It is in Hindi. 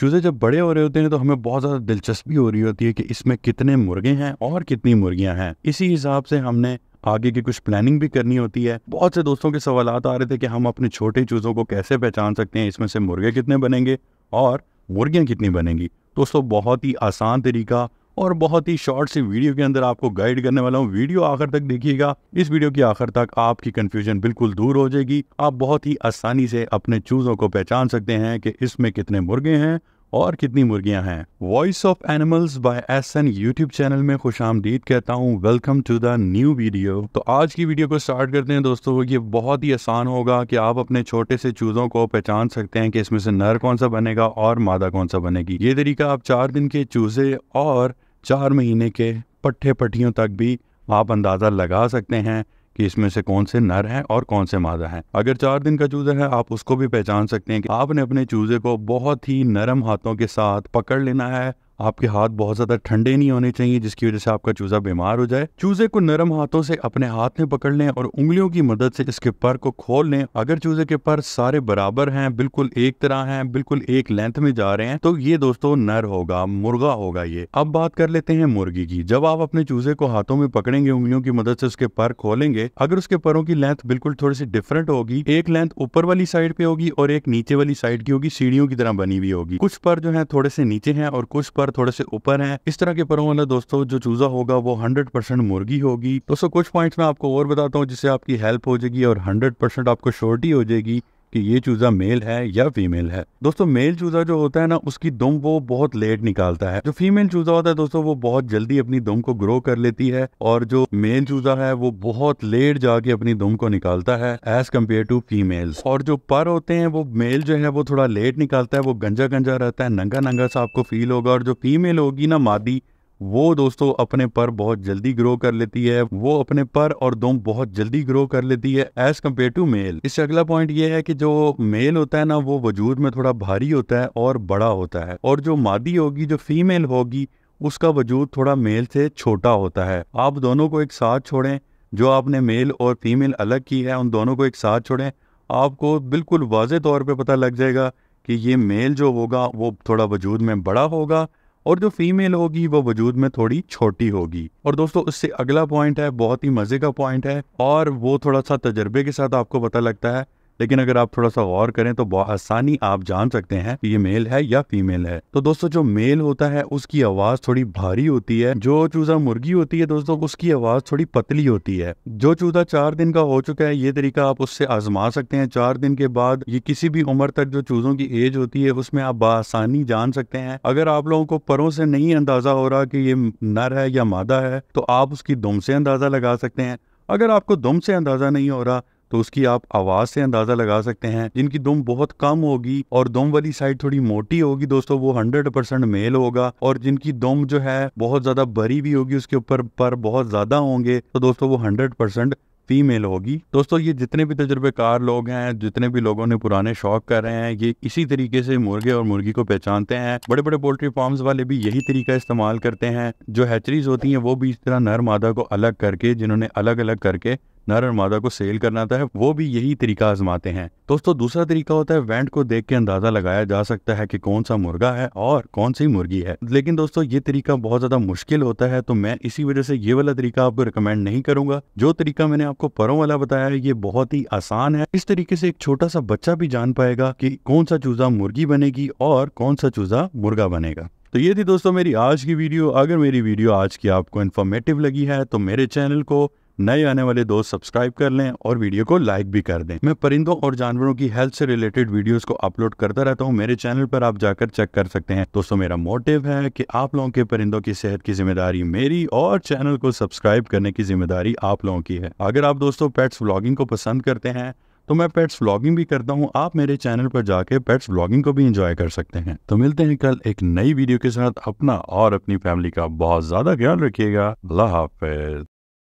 चूज़े जब बड़े हो रहे होते हैं तो हमें बहुत ज़्यादा दिलचस्पी हो रही होती है कि इसमें कितने मुर्गे हैं और कितनी मुर्गियाँ हैं इसी हिसाब से हमने आगे की कुछ प्लानिंग भी करनी होती है बहुत से दोस्तों के सवाल आ रहे थे कि हम अपने छोटे चूज़ों को कैसे पहचान सकते हैं इसमें से मुर्गे कितने बनेंगे और मुर्गियाँ कितनी बनेंगी दोस्तों बहुत ही आसान तरीका और बहुत ही शॉर्ट सी वीडियो के अंदर आपको गाइड करने वाला हूँ वीडियो आखिर तक देखिएगा इस वीडियो के आखिर तक आपकी कंफ्यूजन बिल्कुल दूर हो जाएगी आप बहुत ही आसानी से अपने चूजों को पहचान सकते हैं कि इसमें कितने मुर्गे हैं और कितनी मुर्गियां हैं voice of animals by S N YouTube channel में खुश आमदीद कहता हूँ welcome to the new video तो आज की वीडियो को स्टार्ट करते हैं दोस्तों ये बहुत ही आसान होगा कि आप अपने छोटे से चूजों को पहचान सकते हैं कि इसमें से नर कौन सा बनेगा और मादा कौन सा बनेगी ये तरीका आप चार दिन के चूजे और चार महीने के पट्ठे पट्टियों तक भी आप अंदाज़ा लगा सकते हैं कि इसमें से कौन से नर हैं और कौन से मादा हैं अगर चार दिन का चूजा है आप उसको भी पहचान सकते हैं कि आपने अपने चूजे को बहुत ही नरम हाथों के साथ पकड़ लेना है आपके हाथ बहुत ज़्यादा ठंडे नहीं होने चाहिए जिसकी वजह से आपका चूज़ा बीमार हो जाए चूज़े को नरम हाथों से अपने हाथ में पकड़ लें और उंगलियों की मदद से इसके पर को खोल लें अगर चूज़े के पर सारे बराबर हैं बिल्कुल एक तरह हैं बिल्कुल एक लेंथ में जा रहे हैं तो ये दोस्तों नर होगा मुर्गा होगा ये अब बात कर लेते हैं मुर्गी की जब आप अपने चूज़े को हाथों में पकड़ेंगे उंगलियों की मदद से उसके पर खोलेंगे अगर उसके परों की लेंथ बिल्कुल थोड़ी सी डिफरेंट होगी एक लेंथ ऊपर वाली साइड पे होगी और एक नीचे वाली साइड की होगी सीढ़ियों की तरह बनी हुई होगी कुछ पर जो है थोड़े से नीचे है और कुछ पर पर थोड़े से ऊपर है इस तरह के परों वाला दोस्तों जो चूजा होगा वो हंड्रेड परसेंट मुर्गी होगी दोस्तों कुछ पॉइंट मैं आपको और बताता हूँ जिससे आपकी हेल्प हो जाएगी और हंड्रेड परसेंट आपको श्योरिटी हो जाएगी कि ये चूज़ा मेल है या फीमेल है दोस्तों मेल चूज़ा जो होता है ना उसकी दुम वो बहुत लेट निकालता है जो फीमेल चूज़ा होता है दोस्तों वो बहुत जल्दी अपनी दुम को ग्रो कर लेती है और जो मेल चूज़ा है वो बहुत लेट जाके अपनी दुम को निकालता है एज कम्पेयर टू फीमेल और जो पर होते हैं वो मेल जो है वो थोड़ा लेट निकालता है वो गंजा गंजा रहता है नंगा नंगा सा आपको फील होगा और जो फीमेल होगी ना मादी वो दोस्तों अपने पर बहुत जल्दी ग्रो कर लेती है वो अपने पर और दोम बहुत जल्दी ग्रो कर लेती है एज कम्पेयर टू मेल इससे अगला पॉइंट ये है कि जो मेल होता है ना वो वजूद में थोड़ा भारी होता है और बड़ा होता है और जो मादी होगी जो फीमेल होगी उसका वजूद थोड़ा मेल से छोटा होता है आप दोनों को एक साथ छोड़ें जो आपने मेल और फीमेल अलग की है उन दोनों को एक साथ छोड़ें आपको बिल्कुल वाज तौर पर पता लग जाएगा कि ये मेल जो होगा वो थोड़ा वजूद में बड़ा होगा और जो फीमेल होगी वो वजूद में थोड़ी छोटी होगी और दोस्तों उससे अगला पॉइंट है बहुत ही मज़े का पॉइंट है और वो थोड़ा सा तजर्बे के साथ आपको पता लगता है लेकिन अगर आप थोड़ा सा गौर करें तो आसानी आप जान सकते हैं ये मेल है या फीमेल है तो दोस्तों जो मेल होता है उसकी आवाज थोड़ी भारी होती है जो चूजा मुर्गी होती है दोस्तों उसकी आवाज थोड़ी पतली होती है जो चूजा चार दिन का हो चुका है ये तरीका आप उससे आजमा सकते हैं चार दिन के बाद ये किसी भी उम्र तक जो चूजों की एज होती है उसमें आप बसानी जान सकते हैं अगर आप लोगों को परों से नहीं अंदाजा हो रहा कि ये नर है या मादा है तो आप उसकी दुम से अंदाजा लगा सकते हैं अगर आपको दुम से अंदाजा नहीं हो रहा तो उसकी आप आवाज़ से अंदाज़ा लगा सकते हैं जिनकी दुम बहुत कम होगी और दुम वाली साइड थोड़ी मोटी होगी दोस्तों वो हंड्रेड परसेंट मेल होगा और जिनकी दुम जो है बहुत ज़्यादा बरी भी होगी उसके ऊपर पर बहुत ज़्यादा होंगे तो दोस्तों वो हंड्रेड परसेंट फीमेल होगी दोस्तों ये जितने भी तजुर्बेकार लोग हैं जितने भी लोगों ने पुराने शौक कर रहे हैं ये इसी तरीके से मुर्गे और मुर्गी को पहचानते हैं बड़े बड़े पोल्ट्री फार्म वाले भी यही तरीका इस्तेमाल करते हैं जो हैचरीज होती है वो भी इस तरह नर मादा को अलग करके जिन्होंने अलग अलग करके नर और मादा को सेल करना था वो भी यही तरीका आजमाते हैं दोस्तों दूसरा तरीका होता है वेंट को देख के अंदाजा लगाया जा सकता है कि कौन सा मुर्गा है और कौन सी मुर्गी है लेकिन दोस्तों ये तरीका बहुत ज्यादा मुश्किल होता है तो मैं इसी वजह से ये वाला तरीका आपको रिकमेंड नहीं करूंगा जो तरीका मैंने आपको परों वाला बताया है ये बहुत ही आसान है इस तरीके से एक छोटा सा बच्चा भी जान पाएगा की कौन सा चूजा मुर्गी बनेगी और कौन सा चूजा मुर्गा बनेगा तो ये थी दोस्तों मेरी आज की वीडियो अगर मेरी वीडियो आज की आपको इन्फॉर्मेटिव लगी है तो मेरे चैनल को नए आने वाले दोस्त सब्सक्राइब कर लें और वीडियो को लाइक भी कर दें मैं परिंदों और जानवरों की हेल्थ से रिलेटेड वीडियोस को अपलोड करता रहता हूं मेरे चैनल पर आप जाकर चेक कर सकते हैं दोस्तों मेरा मोटिव है कि आप लोगों के परिंदों की सेहत की जिम्मेदारी मेरी और चैनल को सब्सक्राइब करने की जिम्मेदारी आप लोगों की है अगर आप दोस्तों पेट्स व्लॉगिंग को पसंद करते हैं तो मैं पेट्स व्लॉगिंग भी करता हूँ आप मेरे चैनल पर जाके पेट्स व्लॉगिंग को भी इंजॉय कर सकते हैं तो मिलते हैं कल एक नई वीडियो के साथ अपना और अपनी फैमिली का बहुत ज्यादा ख्याल रखिएगा अल्लाह हाफिज